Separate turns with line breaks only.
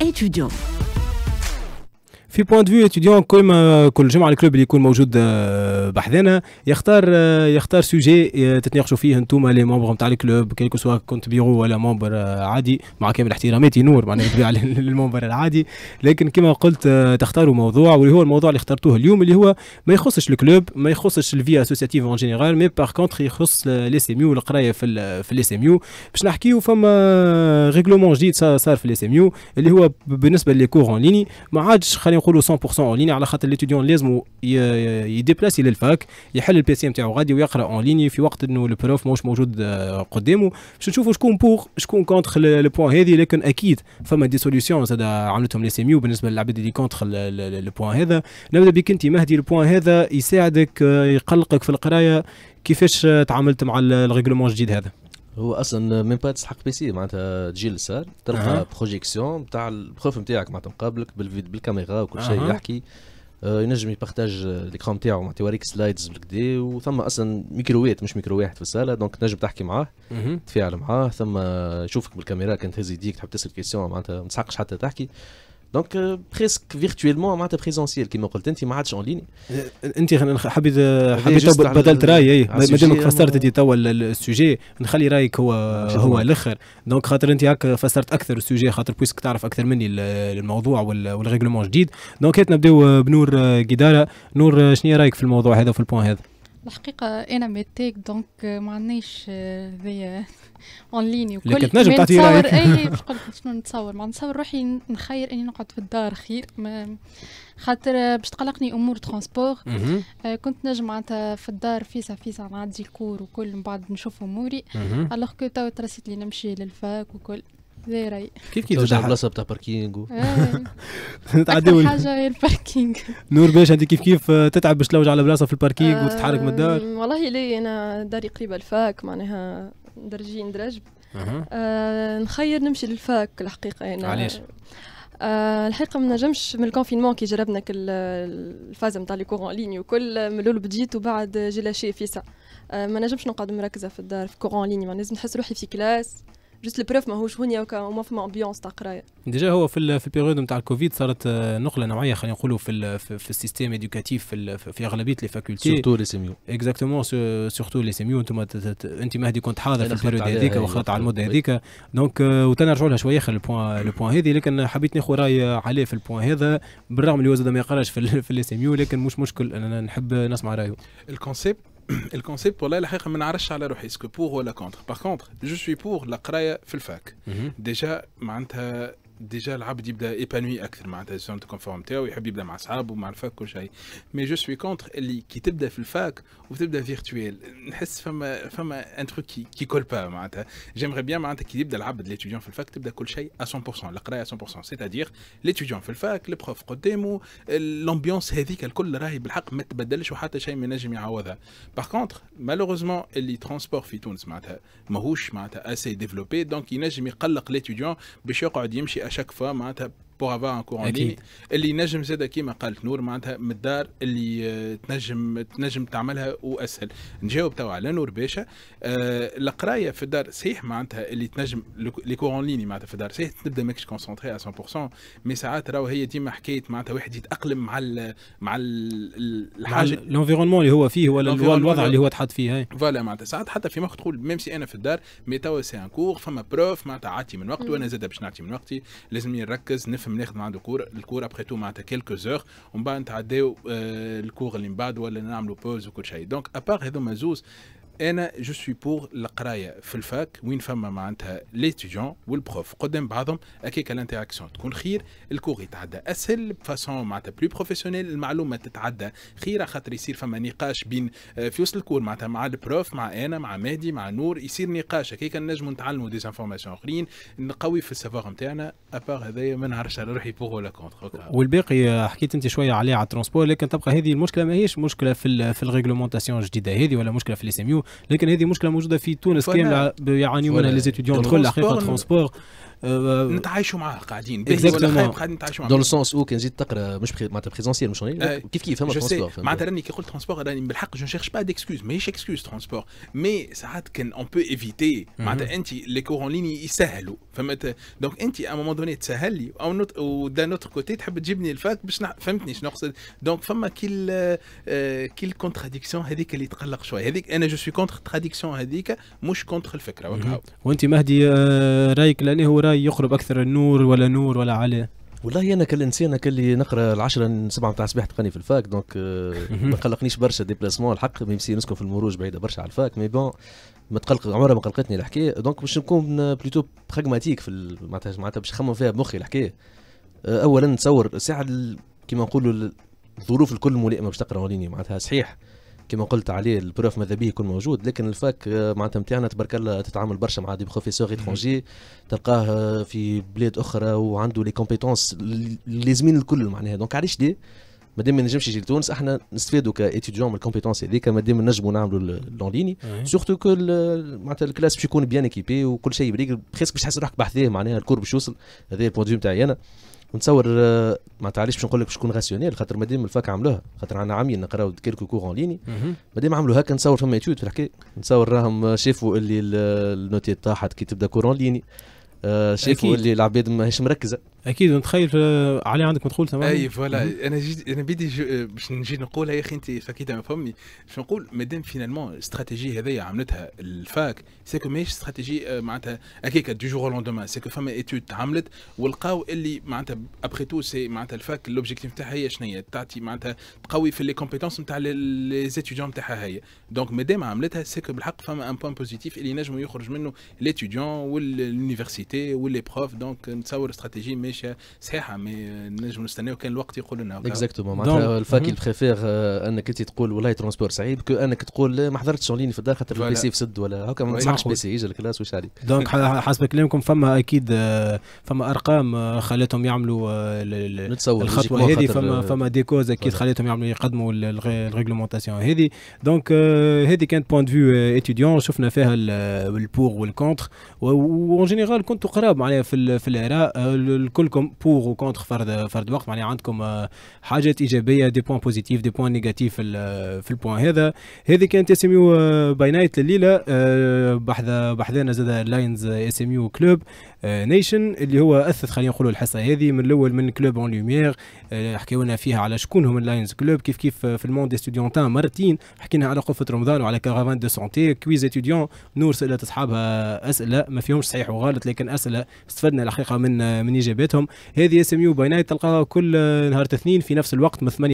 étudiants. في بوان دو اتيديون كل كل جمعه الكلوب اللي يكون موجود آه، بحذانا يختار آه، يختار سوجي آه، تتناقشوا فيه انتم لي ممبر نتاع الكلوب كيلكو سوا كنت بيرو ولا ممبر عادي مع كامل احتراماتي نور معناها بالطبيعه للممبر العادي لكن كما قلت تختاروا موضوع واللي هو الموضوع اللي اخترتوه اليوم اللي هو ما يخصش الكلوب ما يخصش الفي اسوسياتيف اون جينيرال مي باغ كونتر يخص لي سي القرايه في في لي سي باش نحكيو فما ريغلومون جديد صار في لي سي اللي هو بالنسبه لي كور اون ليني ما عادش خلينا نقولوا 100% اون ليني على خاطر ليتيديون لازم يديبلاس الى الفاك يحل البي سي نتاعو غادي ويقرا اون ليني في وقت انه البروف ماهوش موجود آه، قدامه باش نشوفوا شكون بوغ شكون كونتخ البوان هذه لكن اكيد فما دي سوليسيون زاد عملتهم لي سيميو بالنسبه للعباد اللي كونتخ البوان هذا نبدا بك انت مهدي البوان هذا يساعدك آه، يقلقك في القرايه كيفاش آه، تعاملت مع الريغلومون الجديد هذا
هو اصلا من با تسحق بي سي معناتها تجي للسال تلقى أه. بروجيكسيون تاع الخوف نتاعك معناتها مقابلك بالكاميرا وكل شيء أه. يحكي ينجم يبارتاج ليكرون نتاعو معناتها يوريك سلايدز بالكدا وثم اصلا ميكروات مش ميكرو واحد في الصاله دونك تنجم تحكي معاه تفاعل معاه ثم يشوفك بالكاميرا كان تهز يديك تحب تسال كيسيون معناتها ما تسحقش حتى تحكي دونك بريسك فيرتوالمون معناتها بريزونسيال كيما قلت انت ما عادش اون أه، ليني
انت حبيت حبيت بدلت رايي دامك فسرت انت توا السوجي نخلي رايك هو هو الاخر دونك خاطر انت هاك فسرت اكثر السوجي خاطر بويسك تعرف اكثر مني الموضوع والريغلومون جديد دونك نبداو آه، بنور آه، قداره نور شنو رايك في الموضوع هذا في البوان هذا
الحقيقة أنا ميتيك دونك ما عندناش آه، ذي اون آه، ليني وكل لكن كنت نجم تعطي رايك اي باش نقول شنو نتصور ما نتصور روحي نخير اني نقعد في الدار خير ما خاطر آه، باش تقلقني امور ترونسبور آه كنت نجم معناتها في الدار فيسا فيسا نعدي الكور وكل من بعد نشوف اموري الوغ كو تو ترسيت لي نمشي للفاك وكل راي كيف كيف توجع البلاصه
بتاع باركينج
تعدي حاجه
هي الباركينج
نور باش انت كيف كيف تتعب باش تلوج على بلاصه في الباركينج آه، وتتحرك من الدار
والله لي انا داري قريبه الفاك معناها درجين درج آه، نخير نمشي للفاك الحقيقه انا علاش آه، الحقيقه ما نجمش من الكونفينمون كي جربنا الفاز نتاع لي كورون ليني وكل من الاول بديت وبعد جي لاشي فيسا ما نجمش نقعد مركزه في الدار في كورون ليني ما لازم نحس روحي في كلاس جست البروف ماهوش هونيا وما فما امبيونس تاع قرايه
ديجا هو في في البيريود نتاع الكوفيد صارت نقله نوعيه خلينا نقولوا في في السيستيم ايديوكاتيف في, في اغلبيه لي فاكولتي سورتو لي سيميو اكزاكتومون سورتو لي سيميو انتم انت مهدي كنت حاضر في البيريود هذيك وخلط على المده هذيك دونك وتنرجعوا لها شويه اخر البوان البوان هذه لكن حبيت ناخذ راي عليه في البوان هذا بالرغم اللي هو ما يقراش في, في لي سيميو لكن مش مشكل انا نحب نسمع رايه
الكونسيبت الكونسيبت والله الحقيقه ما نعرفش على روحي اسكو بور ولا كونتر باغ كونتر جو سوي بور القرايه في الفاك ديجا معناتها ديجا العبد يبدا ايبانوي اكثر معناتها سون كونفورم تاعو يحب يبدا مع اصحابه مع الفاك كل شيء مي جو سوي كونتر اللي كي تبدا في الفاك وتبدا فيرتويل نحس فما فما ان تروك كي, كي كول با معناتها جيمري بيان معناتها كي يبدا العبد ليتيديون في الفاك تبدا كل شيء 100% القرايه 100% سيتادير ليتيديون في الفاك البروف قدامه الامبيونس هذيك الكل راهي بالحق ما تبدلش وحتى شيء ما نجم يعوضها باغ كونتر مالوروزمون اللي ترونسبور في تونس معناتها ماهوش معناتها اسي ديفلوبي دونك ينجم يقلق ليتيديون باش يقعد يمشي اشك معناتها بوغ افا ان كور اكيد اللي ينجم زاد كيما قالت نور معناتها من الدار اللي آه، تنجم تنجم تعملها واسهل نجاوب توا على نور باشا آه القرايه في الدار صحيح معناتها اللي تنجم لي كور اون ليني معناتها في الدار صحيح تبدا ماكش كونسونتري 100% مي ساعات راهو هي ديما حكايه معناتها واحد يتاقلم مع الـ مع الـ الحاجه الانفيرونمون اللي هو فيه ولا الوضع اللي هو تحط فيه فوالا معناتها ساعات حتى في مخ تقول ميم سي انا في الدار مي توا سي ان كور فما بروف معناتها عاتي من وقت وانا زاد باش نعطي من وقتي لازمني نركز نفهم نجم ناخذ من عنده كور الكور ابخي تو معناتها كيلكو اور ومن بعد نتعداو آه، الكور اللي من بعد ولا نعملوا بوز وكل شيء دونك ابار هذوما زوز انا جو سوي بور القرايه في الفاك وين فما معناتها ليتيديون والبروف قدام بعضهم هكاك الانتراكسيون تكون خير الكور يتعدى اسهل بفاسون معناتها بلو بروفيسيونيل المعلومه تتعدى خير خاطر يصير فما نقاش بين آه، في وسط الكور معناتها مع البروف مع انا مع مهدي مع نور يصير نقاش هكاك نجموا نتعلموا دي انفورماسيون اخرين نقوي في السافوار نتاعنا ابار هذايا ما نعرفش على روحي بوغ ولا كونتر
والباقي آه، حكيت انت شويه عليه على الترونسبور لكن تبقى هذه المشكله ماهيش مشكله في في الريغلومونتاسيون الجديده هذه ولا مشكله في الاس ام يو لكن هذه مشكله موجوده في تونس كامله يعانيوا يعني منها لي زيتيديون يعني الكل حقيقه ترونسبور آه، نتعايشوا معاه قاعدين ولا
خايب قاعدين نتعايشوا معاه دون السونس او كان جيت تقرا مش معناتها بريزونسيال مش كيف كيف فما ترونسبور معناتها
راني كي قلت ترونسبور راني بالحق جو نشيرش با ديكسكوز ماهيش اكسكوز ترونسبور مي ساعات كان اون بو ايفيتي معناتها انت لي كور اون ليني يسهلوا فهمت دونك انت ا مومون دوني تسهل لي او نوت او دان اوتر كوتي تحب تجيبني الفاك باش فهمتني شنو نقصد دونك فما كيل كيل كونتراديكسيون هذيك اللي تقلق شويه هذيك انا جو سوي كونتر تراديكسيون هذيك مش كونتر الفكره
وانت مهدي رايك لاني هو لا يقرب اكثر النور ولا نور ولا علي
والله انا كالانسان اللي نقرا العشرة سبعة نتاع الصباح تقني في الفاك دونك ما قلقنيش برشا ديبلاسمون الحق ميمسي نسكن في المروج بعيده برشا على الفاك مي بون ما تقلق عمرها ما قلقتني الحكايه دونك باش نكون بلوتو براغماتيك في معناتها معناتها باش نخمم فيها بمخي الحكايه اولا نتصور ساعه كيما نقولوا الظروف الكل ملائمه باش تقرا معناتها صحيح كما قلت عليه البروف ماذا به يكون موجود لكن الفاك آه، معناتها نتاعنا تبارك الله تتعامل برشا مع دي بروفيسور اترونجي تلقاه آه، في بلاد اخرى وعنده لي كومبيتونس لازمين الكل معناها دونك علاش دي مادام ما نجمش يجي لتونس احنا نستفادوا كاتيديون من الكومبيتونس هذيك مادام نجموا نعملوا لون ليني سورتو كو معناتها الكلاس باش يكون بيان ايكيبي وكل شيء بريك بريسك باش تحس روحك بحذاه معناها الكور باش يوصل هذا البوان دو نتاعي انا ونتصور آه، ما تعليش باش نقول لك شكون غاسيونيل خاطر ديما الفاك عملوها خاطر عندنا عامين نقراو كيلكو كور اون ليني ديما عملوا هكا نتصور فما اتيود في الحكايه نتصور راهم شافوا اللي النوتيات طاحت كي تبدا كور اون ليني آه، شافوا اللي العباد ماهيش مركزه
اكيد نتخيل علي عندك مدخول تقول تمام اي فوالا انا
جيت انا بدي باش نجي نقولها يا اخي انت فكيت ما فهمني باش نقول مادام فينالمون الاستراتيجي هذيا عملتها الفاك سيكو ماهيش استراتيجي آه، معناتها هكاك دو جور لوندومان سيكو فما اتيود تعملت ولقاو اللي معناتها ابخي تو سي معناتها الفاك لوبجيكتيف تاعها هي شنو هي تعطي معناتها تقوي في لي كومبيتونس نتاع لي زيتيديون تاعها هي دونك مادام عملتها سيكو بالحق فما ان بوان بوزيتيف اللي ينجموا يخرج منه ليتيديون والونيفرسيتي واللي بروف دونك نتصور استراتيجي ماشيه صحيحه مي نجم نستناو كان الوقت يقول لنا اكزاكتومون معناتها الفاكي mhm.
بريفير آه، انك انت تقول والله ترونسبور صعيب كو انك تقول ما حضرتش اونلاين في الدار خاطر البي سي فسد ولا هكا ما نسمعش بي سي يجي الكلاس واش عليك
دونك حسب كلامكم فما اكيد آه، فما ارقام آه، خلتهم يعملوا الخطوه هذه فما فما دي كوز اكيد خلتهم يعملوا يقدموا الريغلومونتاسيون هذه دونك هذه كانت بوان فيو اتيديون شفنا فيها البور والكونتر وان جينيرال كنتوا قراب معناها في العراق كلكم بور وكونتر فرد فرد وقت معناها عندكم آه، حاجات ايجابيه دي بوان بوزيتيف دي بوان نيجاتيف في البوان آه، هذا هذه كانت اس ام يو باي نايت الليله بحذا بحذانا زاد لاينز اس ام يو كلوب نيشن اللي هو اثث خلينا نقولوا الحصه هذه من الاول من كلوب اون لوميير حكيونا فيها على شكون هم اللاينز كلوب كيف كيف آه، في الموند ستوديونتان مرتين حكينا على قفه رمضان وعلى كارافان دو سونتي كويز اتيديون نور سالت اصحابها اسئله ما فيهمش صحيح وغلط لكن اسئله استفدنا الحقيقه من من اجابات مواجهتهم هذه اس ام يو باي نايت تلقاها كل نهار اثنين في نفس الوقت من 8